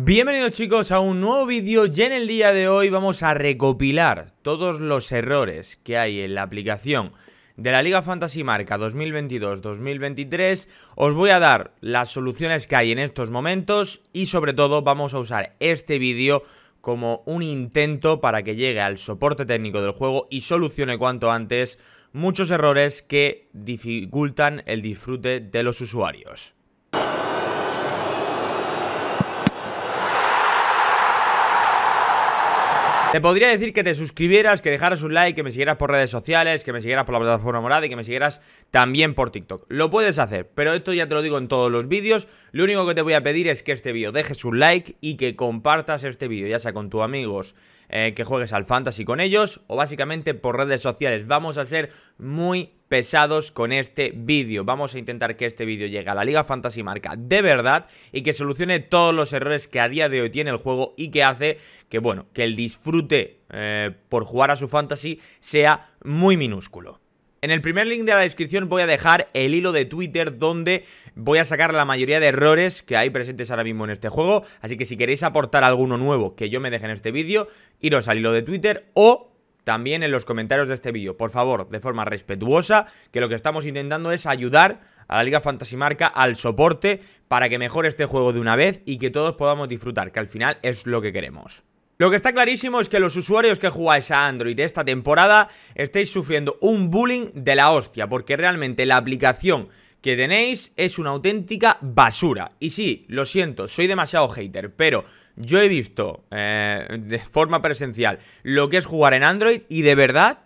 Bienvenidos chicos a un nuevo vídeo y en el día de hoy vamos a recopilar todos los errores que hay en la aplicación de la Liga Fantasy Marca 2022-2023. Os voy a dar las soluciones que hay en estos momentos y sobre todo vamos a usar este vídeo como un intento para que llegue al soporte técnico del juego y solucione cuanto antes muchos errores que dificultan el disfrute de los usuarios. Te podría decir que te suscribieras, que dejaras un like, que me siguieras por redes sociales, que me siguieras por la plataforma morada y que me siguieras también por TikTok. Lo puedes hacer, pero esto ya te lo digo en todos los vídeos. Lo único que te voy a pedir es que este vídeo dejes un like y que compartas este vídeo, ya sea con tus amigos eh, que juegues al fantasy con ellos o básicamente por redes sociales. Vamos a ser muy pesados con este vídeo. Vamos a intentar que este vídeo llegue a la Liga Fantasy Marca de verdad y que solucione todos los errores que a día de hoy tiene el juego y que hace que, bueno, que el disfrute eh, por jugar a su fantasy sea muy minúsculo. En el primer link de la descripción voy a dejar el hilo de Twitter donde voy a sacar la mayoría de errores que hay presentes ahora mismo en este juego, así que si queréis aportar alguno nuevo que yo me deje en este vídeo, iros al hilo de Twitter o también en los comentarios de este vídeo, por favor, de forma respetuosa, que lo que estamos intentando es ayudar a la Liga Fantasy Marca, al soporte, para que mejore este juego de una vez y que todos podamos disfrutar, que al final es lo que queremos. Lo que está clarísimo es que los usuarios que jugáis a Android esta temporada estáis sufriendo un bullying de la hostia, porque realmente la aplicación que tenéis es una auténtica basura. Y sí, lo siento, soy demasiado hater, pero yo he visto eh, de forma presencial lo que es jugar en Android y de verdad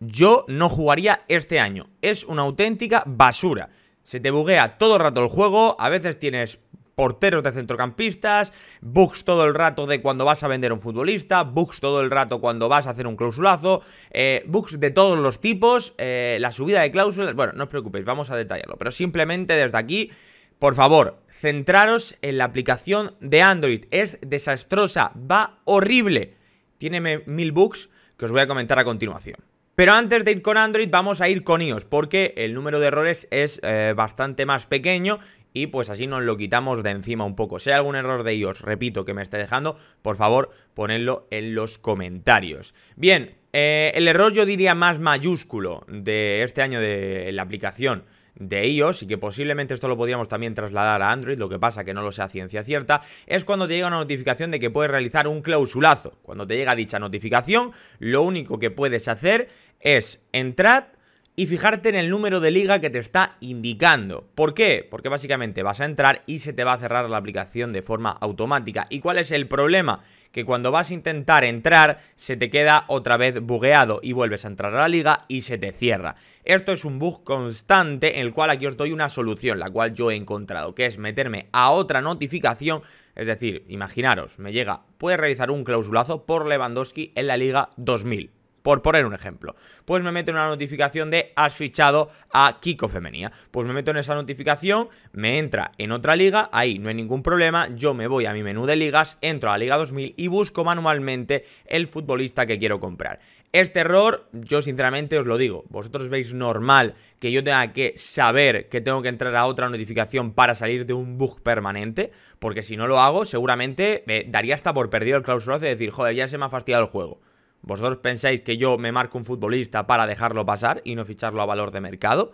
yo no jugaría este año. Es una auténtica basura. Se te buguea todo el rato el juego, a veces tienes porteros de centrocampistas, bugs todo el rato de cuando vas a vender un futbolista, bugs todo el rato cuando vas a hacer un clausulazo, eh, bugs de todos los tipos, eh, la subida de cláusulas, bueno, no os preocupéis, vamos a detallarlo, pero simplemente desde aquí, por favor, centraros en la aplicación de Android, es desastrosa, va horrible, tiene mil bugs que os voy a comentar a continuación. Pero antes de ir con Android vamos a ir con iOS porque el número de errores es eh, bastante más pequeño y pues así nos lo quitamos de encima un poco. Si hay algún error de iOS, repito, que me esté dejando, por favor, ponedlo en los comentarios. Bien, eh, el error yo diría más mayúsculo de este año de la aplicación de iOS y que posiblemente esto lo podríamos también trasladar a Android, lo que pasa que no lo sea ciencia cierta, es cuando te llega una notificación de que puedes realizar un clausulazo. Cuando te llega dicha notificación, lo único que puedes hacer es entrar y fijarte en el número de liga que te está indicando. ¿Por qué? Porque básicamente vas a entrar y se te va a cerrar la aplicación de forma automática. ¿Y cuál es el problema? Que cuando vas a intentar entrar se te queda otra vez bugueado y vuelves a entrar a la liga y se te cierra. Esto es un bug constante en el cual aquí os doy una solución, la cual yo he encontrado, que es meterme a otra notificación es decir, imaginaros, me llega, puede realizar un clausulazo por Lewandowski en la Liga 2000. Por poner un ejemplo, pues me meto en una notificación de has fichado a Kiko Femenía. Pues me meto en esa notificación, me entra en otra liga, ahí no hay ningún problema, yo me voy a mi menú de ligas, entro a la Liga 2000 y busco manualmente el futbolista que quiero comprar. Este error, yo sinceramente os lo digo, vosotros veis normal que yo tenga que saber que tengo que entrar a otra notificación para salir de un bug permanente, porque si no lo hago, seguramente me daría hasta por perdido el clausurazo de decir, joder, ya se me ha fastidiado el juego. ¿Vosotros pensáis que yo me marco un futbolista para dejarlo pasar y no ficharlo a valor de mercado?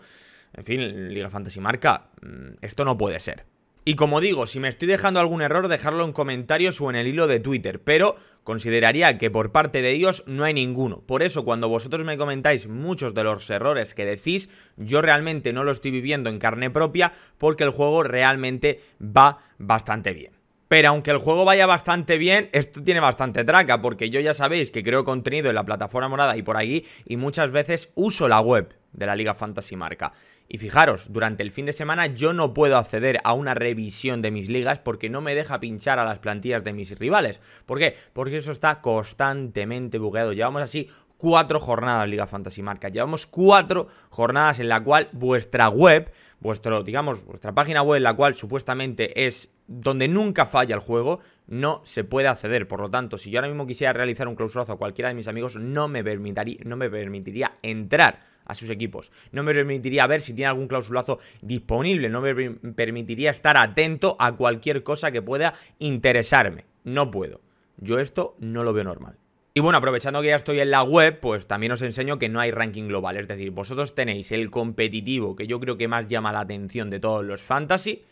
En fin, Liga Fantasy Marca, mm, esto no puede ser. Y como digo, si me estoy dejando algún error, dejarlo en comentarios o en el hilo de Twitter, pero consideraría que por parte de ellos no hay ninguno. Por eso, cuando vosotros me comentáis muchos de los errores que decís, yo realmente no lo estoy viviendo en carne propia porque el juego realmente va bastante bien. Pero aunque el juego vaya bastante bien, esto tiene bastante traca, porque yo ya sabéis que creo contenido en la plataforma morada y por ahí, y muchas veces uso la web de la Liga Fantasy Marca. Y fijaros, durante el fin de semana yo no puedo acceder a una revisión de mis ligas porque no me deja pinchar a las plantillas de mis rivales. ¿Por qué? Porque eso está constantemente bugueado. Llevamos así cuatro jornadas Liga Fantasy Marca. Llevamos cuatro jornadas en la cual vuestra web, vuestro, digamos, vuestra página web, la cual supuestamente es donde nunca falla el juego, no se puede acceder. Por lo tanto, si yo ahora mismo quisiera realizar un clausurazo a cualquiera de mis amigos, no me, permitiría, no me permitiría entrar a sus equipos. No me permitiría ver si tiene algún clausulazo disponible. No me permitiría estar atento a cualquier cosa que pueda interesarme. No puedo. Yo esto no lo veo normal. Y bueno, aprovechando que ya estoy en la web, pues también os enseño que no hay ranking global. Es decir, vosotros tenéis el competitivo, que yo creo que más llama la atención de todos los fantasy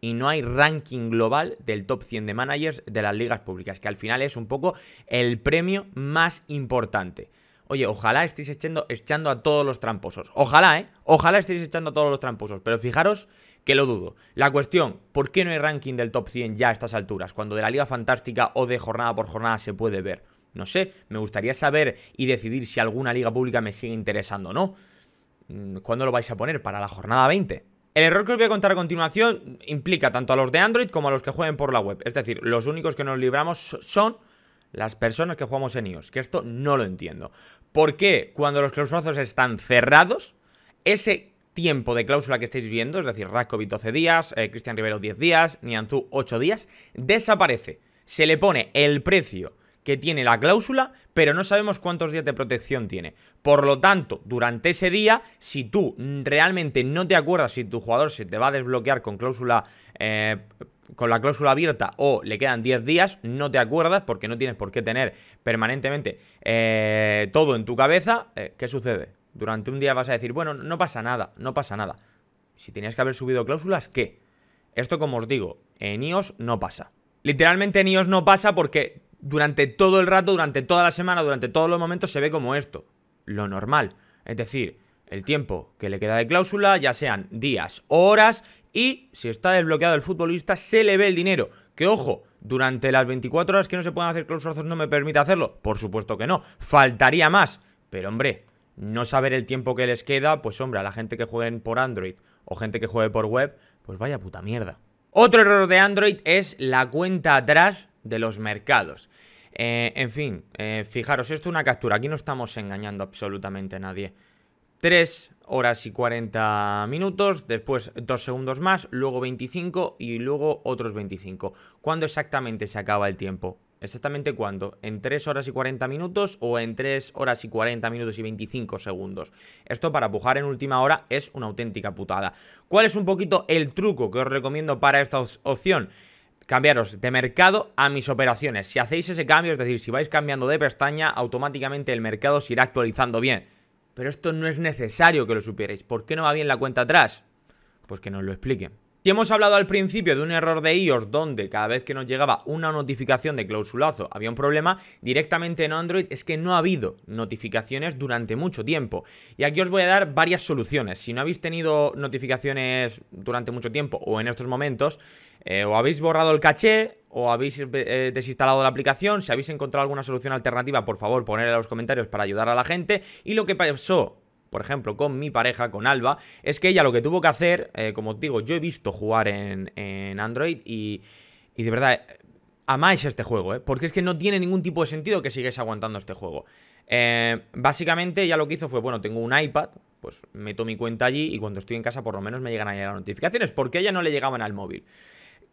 y no hay ranking global del top 100 de managers de las ligas públicas, que al final es un poco el premio más importante. Oye, ojalá estéis echando, echando a todos los tramposos. Ojalá, ¿eh? Ojalá estéis echando a todos los tramposos. Pero fijaros que lo dudo. La cuestión, ¿por qué no hay ranking del top 100 ya a estas alturas? Cuando de la Liga Fantástica o de jornada por jornada se puede ver. No sé, me gustaría saber y decidir si alguna liga pública me sigue interesando o no. ¿Cuándo lo vais a poner? ¿Para la jornada 20? El error que os voy a contar a continuación implica tanto a los de Android como a los que jueguen por la web. Es decir, los únicos que nos libramos son las personas que jugamos en iOS, que esto no lo entiendo. ¿Por qué cuando los clausurazos están cerrados, ese tiempo de cláusula que estáis viendo, es decir, Raskovic 12 días, eh, Cristian Rivero 10 días, Nianzú 8 días, desaparece? Se le pone el precio que tiene la cláusula, pero no sabemos cuántos días de protección tiene. Por lo tanto, durante ese día, si tú realmente no te acuerdas si tu jugador se te va a desbloquear con cláusula... Eh, con la cláusula abierta o le quedan 10 días, no te acuerdas porque no tienes por qué tener permanentemente eh, todo en tu cabeza. Eh, ¿Qué sucede? Durante un día vas a decir, bueno, no pasa nada, no pasa nada. Si tenías que haber subido cláusulas, ¿qué? Esto, como os digo, en iOS no pasa. Literalmente en iOS no pasa porque durante todo el rato, durante toda la semana, durante todos los momentos se ve como esto, lo normal. Es decir, el tiempo que le queda de cláusula, ya sean días o horas, y si está desbloqueado el futbolista, se le ve el dinero. Que ojo, durante las 24 horas que no se pueden hacer cláusulas no me permite hacerlo. Por supuesto que no, faltaría más. Pero hombre, no saber el tiempo que les queda, pues hombre, a la gente que juegue por Android o gente que juegue por web, pues vaya puta mierda. Otro error de Android es la cuenta atrás de los mercados. Eh, en fin, eh, fijaros, esto es una captura, aquí no estamos engañando absolutamente a nadie. 3 horas y 40 minutos, después 2 segundos más, luego 25 y luego otros 25. ¿Cuándo exactamente se acaba el tiempo? ¿Exactamente cuándo? ¿En 3 horas y 40 minutos o en 3 horas y 40 minutos y 25 segundos? Esto para pujar en última hora es una auténtica putada. ¿Cuál es un poquito el truco que os recomiendo para esta opción? cambiaros de mercado a mis operaciones. Si hacéis ese cambio, es decir, si vais cambiando de pestaña, automáticamente el mercado se irá actualizando bien. Pero esto no es necesario que lo supierais. ¿Por qué no va bien la cuenta atrás? Pues que nos lo expliquen hemos hablado al principio de un error de iOS donde cada vez que nos llegaba una notificación de clausulazo había un problema, directamente en Android es que no ha habido notificaciones durante mucho tiempo. Y aquí os voy a dar varias soluciones. Si no habéis tenido notificaciones durante mucho tiempo o en estos momentos, eh, o habéis borrado el caché, o habéis eh, desinstalado la aplicación, si habéis encontrado alguna solución alternativa, por favor, ponedla en los comentarios para ayudar a la gente. Y lo que pasó por ejemplo, con mi pareja, con Alba, es que ella lo que tuvo que hacer, eh, como os digo, yo he visto jugar en, Android y, de verdad amáis este juego, ¿eh? porque es que no tiene ningún tipo de sentido que sigáis aguantando este juego. Eh, básicamente ya lo que hizo fue, bueno, tengo un iPad, pues meto mi cuenta allí y cuando estoy en casa por lo menos me llegan ahí las notificaciones, porque a ella no le llegaban al móvil.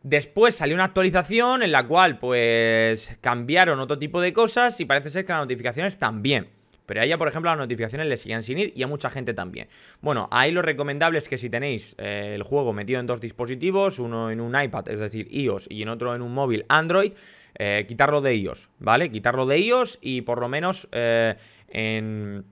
Después salió una actualización en la cual pues cambiaron otro tipo de cosas y parece ser que las notificaciones también. Pero ahí ella, por ejemplo, las notificaciones le siguen sin ir y a mucha gente también. Bueno, ahí lo recomendable es que si tenéis eh, el juego metido en dos dispositivos, uno en un iPad, es decir, iOS, y en otro en un móvil Android, eh, quitarlo de iOS, ¿vale? Quitarlo de iOS y por lo menos eh, en...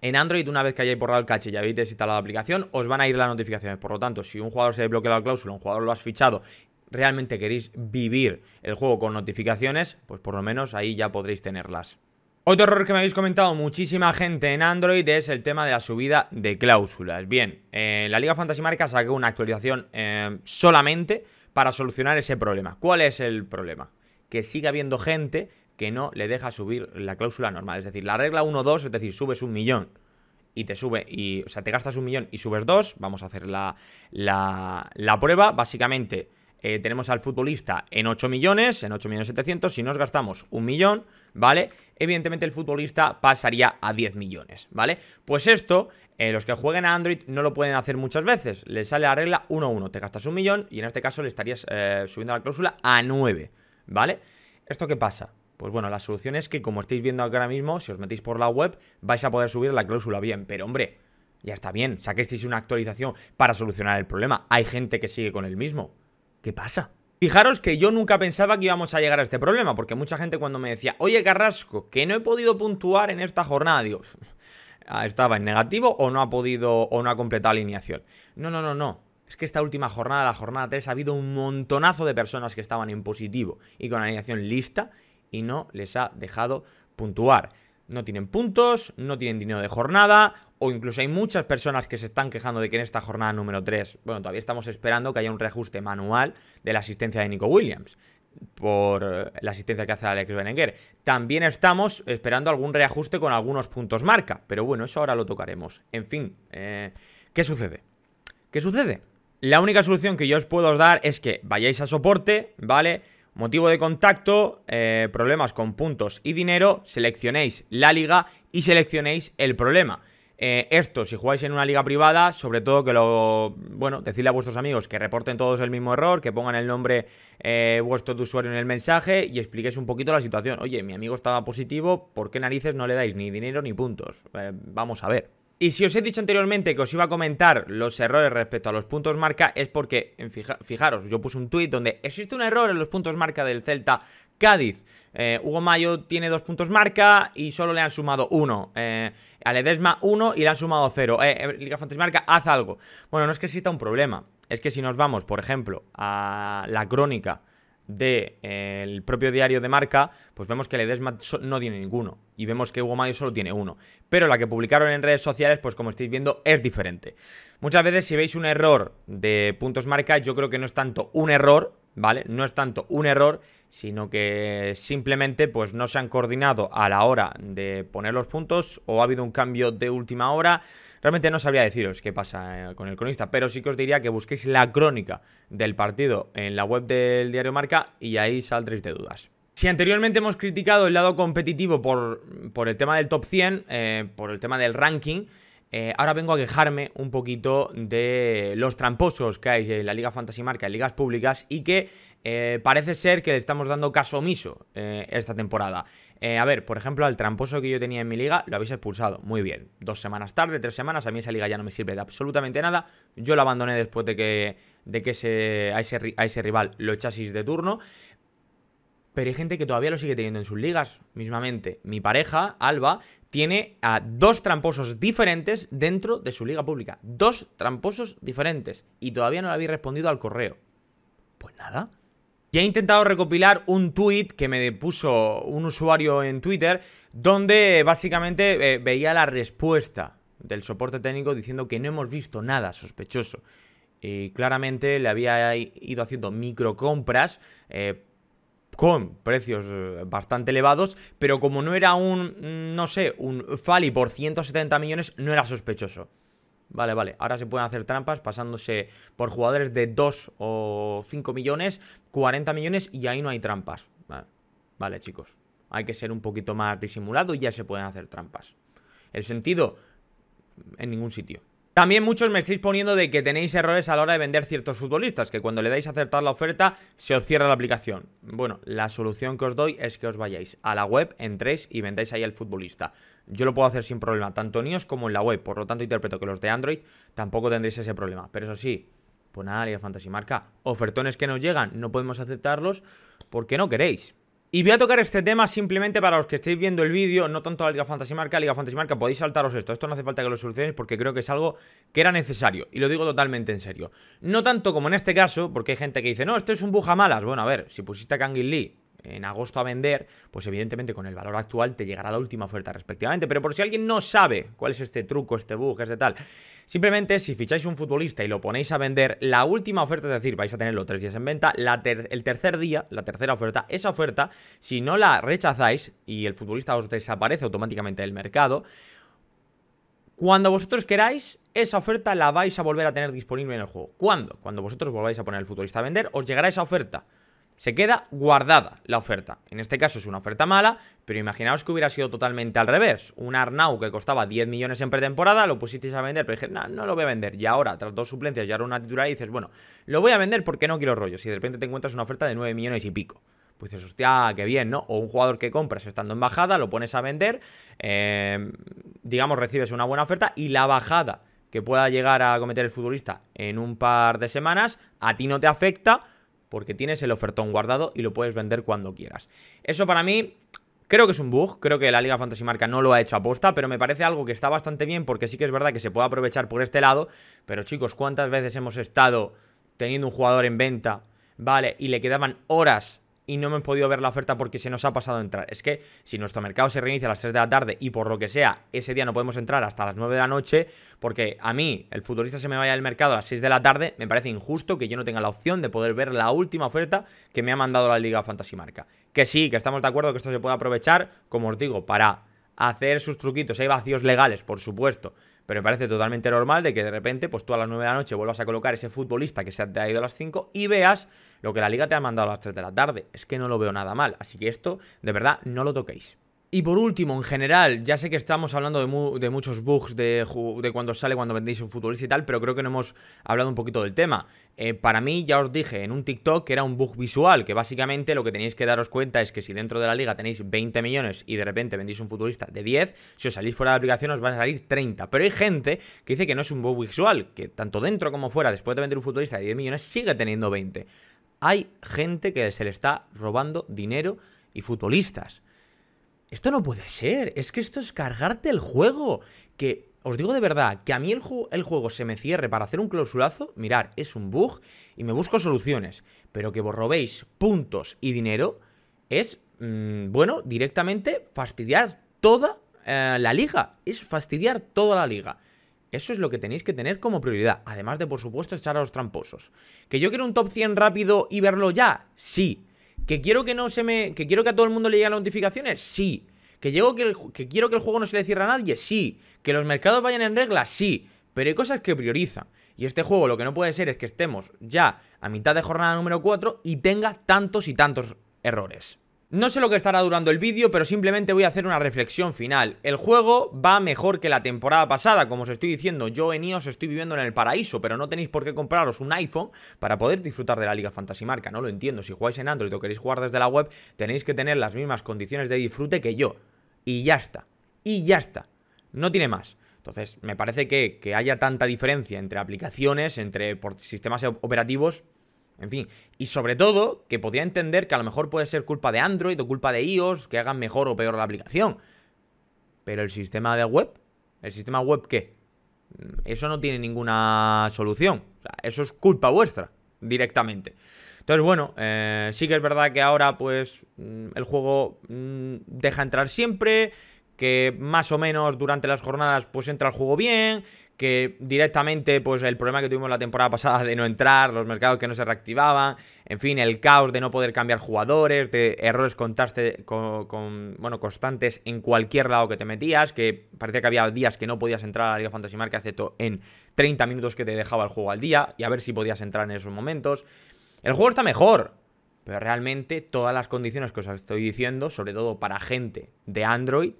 Android, una vez que hayáis borrado el cache y habéis desinstalado la aplicación, os van a ir las notificaciones. Por lo tanto, si un jugador se ha desbloqueado la cláusula, un jugador lo has fichado realmente queréis vivir el juego con notificaciones, pues por lo menos ahí ya podréis tenerlas. Otro error que me habéis comentado muchísima gente en Android es el tema de la subida de cláusulas. Bien, eh, la Liga Fantasy Marca sacó una actualización eh, solamente para solucionar ese problema. ¿Cuál es el problema? Que sigue habiendo gente que no le deja subir la cláusula normal. Es decir, la regla 1-2, es decir, subes un millón y te sube, y, o sea, te gastas un millón y subes dos. Vamos a hacer la, la, la prueba. Básicamente, eh, tenemos al futbolista en 8 millones, en 8 millones 700, si nos gastamos un millón, ¿vale? Evidentemente el futbolista pasaría a 10 millones, ¿vale? Pues esto, eh, los que jueguen a Android no lo pueden hacer muchas veces, les sale la regla 1-1, te gastas un millón y en este caso le estarías eh, subiendo la cláusula a 9, ¿vale? ¿Esto qué pasa? Pues bueno, la solución es que como estáis viendo ahora mismo, si os metéis por la web, vais a poder subir la cláusula bien, pero hombre... Ya está bien, saquéis una actualización para solucionar el problema. Hay gente que sigue con el mismo. ¿qué pasa? Fijaros que yo nunca pensaba que íbamos a llegar a este problema, porque mucha gente cuando me decía, oye Carrasco, que no he podido puntuar en esta jornada, Dios ah, estaba en negativo o no ha podido o no ha completado alineación. No, no, no, no. Es que esta última jornada, la jornada 3, ha habido un montonazo de personas que estaban en positivo y con la alineación lista y no les ha dejado puntuar no tienen puntos, no tienen dinero de jornada, o incluso hay muchas personas que se están quejando de que en esta jornada número 3, bueno, todavía estamos esperando que haya un reajuste manual de la asistencia de Nico Williams por eh, la asistencia que hace Alex Berenguer. También estamos esperando algún reajuste con algunos puntos marca, pero bueno, eso ahora lo tocaremos. En fin, eh, ¿qué sucede? ¿Qué sucede? La única solución que yo os puedo dar es que vayáis a soporte, ¿vale? Motivo de contacto, eh, problemas con puntos y dinero, seleccionéis la liga y seleccionéis el problema. Eh, esto, si jugáis en una liga privada, sobre todo que lo. Bueno, decirle a vuestros amigos que reporten todos el mismo error, que pongan el nombre eh, vuestro de usuario en el mensaje y expliquéis un poquito la situación. Oye, mi amigo estaba positivo, ¿por qué narices no le dais ni dinero ni puntos? vamos a ver. Y si os he dicho anteriormente que os iba a comentar los errores respecto a los puntos marca es porque, fijaros, yo puse un tuit donde existe un error en los puntos marca del Celta Cádiz. Eh, Hugo Mayo tiene dos puntos marca y solo le han sumado uno. Eh, a Ledesma uno y le han sumado cero. Eh, eh, Liga Fantasy Marca, haz algo. Bueno, no es que exista un problema. Es que si nos vamos, por ejemplo, a la crónica del el propio diario de marca, pues vemos que Ledesma no tiene ninguno y vemos que Hugo Mayo solo tiene uno. Pero la que publicaron en redes sociales, pues como estáis viendo, es diferente. Muchas veces si veis un error de puntos marca, yo creo que no es tanto un error, ¿vale? No es tanto un error, sino que simplemente pues no se han coordinado a la hora de poner los puntos o ha habido un cambio de última hora. Realmente no sabría deciros qué pasa eh, con el cronista, pero sí que os diría que busquéis la crónica del partido en la web del diario Marca y ahí saldréis de dudas. Si anteriormente hemos criticado el lado competitivo por, el tema del top 100, eh, por el tema del ranking, eh, ahora vengo a quejarme un poquito de los tramposos que hay en la Liga Fantasy Marca, en ligas públicas, y que eh, parece ser que le estamos dando caso omiso eh, esta temporada. a ver, por ejemplo, al tramposo que yo tenía en mi liga lo habéis expulsado. Muy bien. Dos semanas tarde, tres semanas, a mí esa liga ya no me sirve de absolutamente nada. Yo la abandoné después de que, de que a, ese, rival lo echaseis de turno pero hay gente que todavía lo sigue teniendo en sus ligas, mismamente. Mi pareja, Alba, tiene a dos tramposos diferentes dentro de su liga pública. Dos tramposos diferentes. Y todavía no le habéis respondido al correo. Pues nada. Ya he intentado recopilar un tweet que me puso un usuario en Twitter, donde básicamente eh, veía la respuesta del soporte técnico diciendo que no hemos visto nada sospechoso. Y claramente le había ido haciendo microcompras eh, con precios eh, bastante elevados, pero como no era un, mm, no sé, un Fali por 170 millones, no era sospechoso. Vale, vale, ahora se pueden hacer trampas pasándose por jugadores de 2 o 5 millones, 40 millones y ahí no hay trampas. Vale, vale chicos, hay que ser un poquito más disimulado y ya se pueden hacer trampas. El sentido, en ningún sitio. También muchos me estáis poniendo de que tenéis errores a la hora de vender ciertos futbolistas, que cuando le dais a aceptar la oferta se os cierra la aplicación. Bueno, la solución que os doy es que os vayáis a la web, entréis y vendáis ahí al futbolista. Yo lo puedo hacer sin problema, tanto en iOS como en la web, por lo tanto interpreto que los de Android tampoco tendréis ese problema. Pero eso sí, pues nada, Liga Fantasy Marca, ofertones que nos llegan, no podemos aceptarlos porque no queréis. Y voy a tocar este tema simplemente para los que estéis viendo el vídeo, no tanto la Liga Fantasy Marca, Liga Fantasy Marca, podéis saltaros esto, esto no hace falta que lo solucionéis porque creo que es algo que era necesario, y lo digo totalmente en serio. No tanto como en este caso, porque hay gente que dice, no, esto es un malas. bueno, a ver, si pusiste a Kangin Lee en agosto a vender, pues evidentemente con el valor actual te llegará la última oferta respectivamente. Pero por si alguien no sabe cuál es este truco, este bug, este tal, simplemente si ficháis un futbolista y lo ponéis a vender, la última oferta, es decir, vais a tenerlo tres días en venta, el tercer día, la tercera oferta, esa oferta, si no la rechazáis y el futbolista os desaparece automáticamente del mercado, cuando vosotros queráis, esa oferta la vais a volver a tener disponible en el juego. ¿Cuándo? Cuando vosotros volváis a poner el futbolista a vender, os llegará esa oferta se queda guardada la oferta. En este caso es una oferta mala, pero imaginaos que hubiera sido totalmente al revés. Un Arnau que costaba 10 millones en pretemporada, lo pusisteis a vender, pero dije, no, no lo voy a vender. Y ahora, tras dos suplencias ya ahora una titular, y dices, bueno, lo voy a vender porque no quiero rollos. Si de repente te encuentras una oferta de 9 millones y pico. Pues dices, hostia, qué bien, ¿no? O un jugador que compras estando en bajada, lo pones a vender, em, digamos, recibes una buena oferta y la bajada que pueda llegar a cometer el futbolista en un par de semanas, a ti no te afecta porque tienes el ofertón guardado y lo puedes vender cuando quieras. Eso para mí Creo que es un bug, creo que la Liga Fantasy Marca no lo ha hecho aposta, pero me parece algo que está bastante bien porque sí que es verdad que se puede aprovechar por este lado, pero chicos, ¿cuántas veces hemos estado teniendo un jugador en venta, vale, y le quedaban horas y no me han podido ver la oferta porque se nos ha pasado a entrar. Es que si nuestro mercado se reinicia a las 3 de la tarde y por lo que sea, ese día no podemos entrar hasta las 9 de la noche, porque a mí el futbolista se me vaya del mercado a las 6 de la tarde, me parece injusto que yo no tenga la opción de poder ver la última oferta que me ha mandado la Liga Fantasy Marca. Que sí, que estamos de acuerdo que esto se puede aprovechar, como os digo, para hacer sus truquitos. Hay vacíos legales, por supuesto, pero me parece totalmente normal de que de repente, pues tú a las 9 de la noche vuelvas a colocar ese futbolista que se te ha ido a las 5 y veas lo que la liga te ha mandado a las 3 de la tarde. Es que no lo veo nada mal. Así que esto, de verdad, no lo toquéis. Y por último, en general, ya sé que estamos hablando de, muchos bugs de, cuando sale, cuando vendéis un futbolista y tal, pero creo que no hemos hablado un poquito del tema. Eh, para mí, ya os dije en un TikTok que era un bug visual, que básicamente lo que tenéis que daros cuenta es que si dentro de la liga tenéis 20 millones y de repente vendéis un futbolista de 10, si os salís fuera de la aplicación os van a salir 30. Pero hay gente que dice que no es un bug visual, que tanto dentro como fuera, después de vender un futbolista de 10 millones, sigue teniendo 20. Hay gente que se le está robando dinero y futbolistas. Esto no puede ser, es que esto es cargarte el juego. Que os digo de verdad, que a mí el, juego se me cierre para hacer un clausulazo, mirar, es un bug y me busco soluciones. Pero que vos robéis puntos y dinero es, mm, bueno, directamente fastidiar toda eh, la liga. Es fastidiar toda la liga. Eso es lo que tenéis que tener como prioridad. Además de, por supuesto, echar a los tramposos. ¿Que yo quiero un top 100 rápido y verlo ya? Sí. ¿Que quiero que no se me. que quiero que a todo el mundo le lleguen las notificaciones? Sí. ¿Que, que, quiero que el juego no se le cierre a nadie? Sí. ¿Que los mercados vayan en regla? Sí. Pero hay cosas que priorizan. Y este juego lo que no puede ser es que estemos ya a mitad de jornada número 4 y tenga tantos y tantos errores. No sé lo que estará durando el vídeo, pero simplemente voy a hacer una reflexión final. El juego va mejor que la temporada pasada, como os estoy diciendo, yo en iOS e estoy viviendo en el paraíso, pero no tenéis por qué compraros un iPhone para poder disfrutar de la Liga Fantasy Marca, no lo entiendo. Si jugáis en Android o queréis jugar desde la web, tenéis que tener las mismas condiciones de disfrute que yo. Y ya está, y ya está, no tiene más. Entonces, me parece que, haya tanta diferencia entre aplicaciones, entre sistemas operativos, en fin, y sobre todo que podría entender que a lo mejor puede ser culpa de Android o culpa de iOS que hagan mejor o peor la aplicación. Pero el sistema de web, ¿el sistema web qué? Mm, eso no tiene ninguna solución. O sea, eso es culpa vuestra directamente. Entonces, bueno, eh, sí que es verdad que ahora pues mm, el juego mm, deja entrar siempre, que más o menos durante las jornadas pues entra el juego bien, que directamente, pues el problema que tuvimos la temporada pasada de no entrar, los mercados que no se reactivaban, en fin, el caos de no poder cambiar jugadores, de errores con, bueno, constantes en cualquier lado que te metías, que parecía que había días que no podías entrar a la Liga Fantasy Market, excepto en 30 minutos que te dejaba el juego al día, y a ver si podías entrar en esos momentos. El juego está mejor, pero realmente todas las condiciones que os estoy diciendo, sobre todo para gente de Android,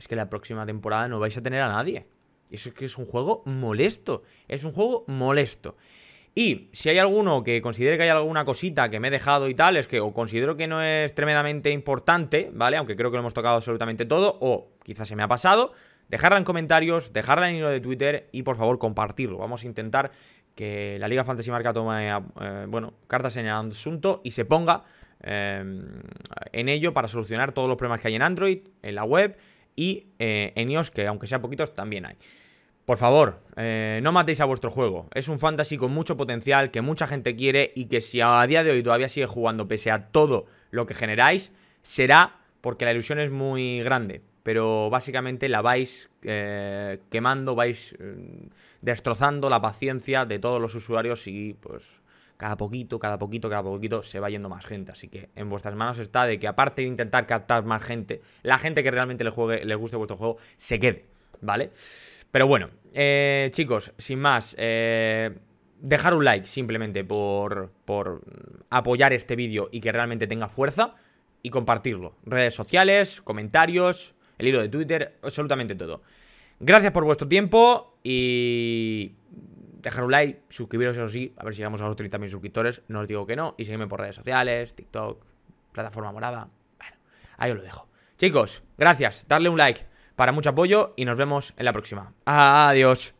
es que la próxima temporada no vais a tener a nadie es que es un juego molesto. Es un juego molesto. Y si hay alguno que considere que hay alguna cosita que me he dejado y tal, es que o considero que no es tremendamente importante, ¿vale? Aunque creo que lo hemos tocado absolutamente todo, o quizás se me ha pasado, dejarla en comentarios, dejarla en hilo de Twitter y por favor compartirlo. Vamos a intentar que la Liga Fantasy Marca tome, eh, bueno, cartas en el asunto y se ponga eh, en ello para solucionar todos los problemas que hay en Android, en la web y eh, en iOS, que aunque sean poquitos, también hay. Por favor, eh, no matéis a vuestro juego. Es un fantasy con mucho potencial, que mucha gente quiere y que si a día de hoy todavía sigue jugando pese a todo lo que generáis, será porque la ilusión es muy grande. Pero básicamente la vais eh, quemando, vais mm, destrozando la paciencia de todos los usuarios y pues cada poquito, cada poquito, cada poquito se va yendo más gente. Así que en vuestras manos está de que aparte de intentar captar más gente, la gente que realmente le, juegue, le guste vuestro juego, se quede, ¿vale? Pero bueno, eh, chicos, sin más, eh, dejar un like simplemente por, apoyar este vídeo y que realmente tenga fuerza y compartirlo. Redes sociales, comentarios, el hilo de Twitter, absolutamente todo. Gracias por vuestro tiempo y dejar un like, suscribiros eso sí, a ver si llegamos a los 30.000 suscriptores, no os digo que no, y seguidme por redes sociales, TikTok, plataforma morada, bueno, ahí os lo dejo. Chicos, gracias, darle un like para mucho apoyo y nos vemos en la próxima. Adiós.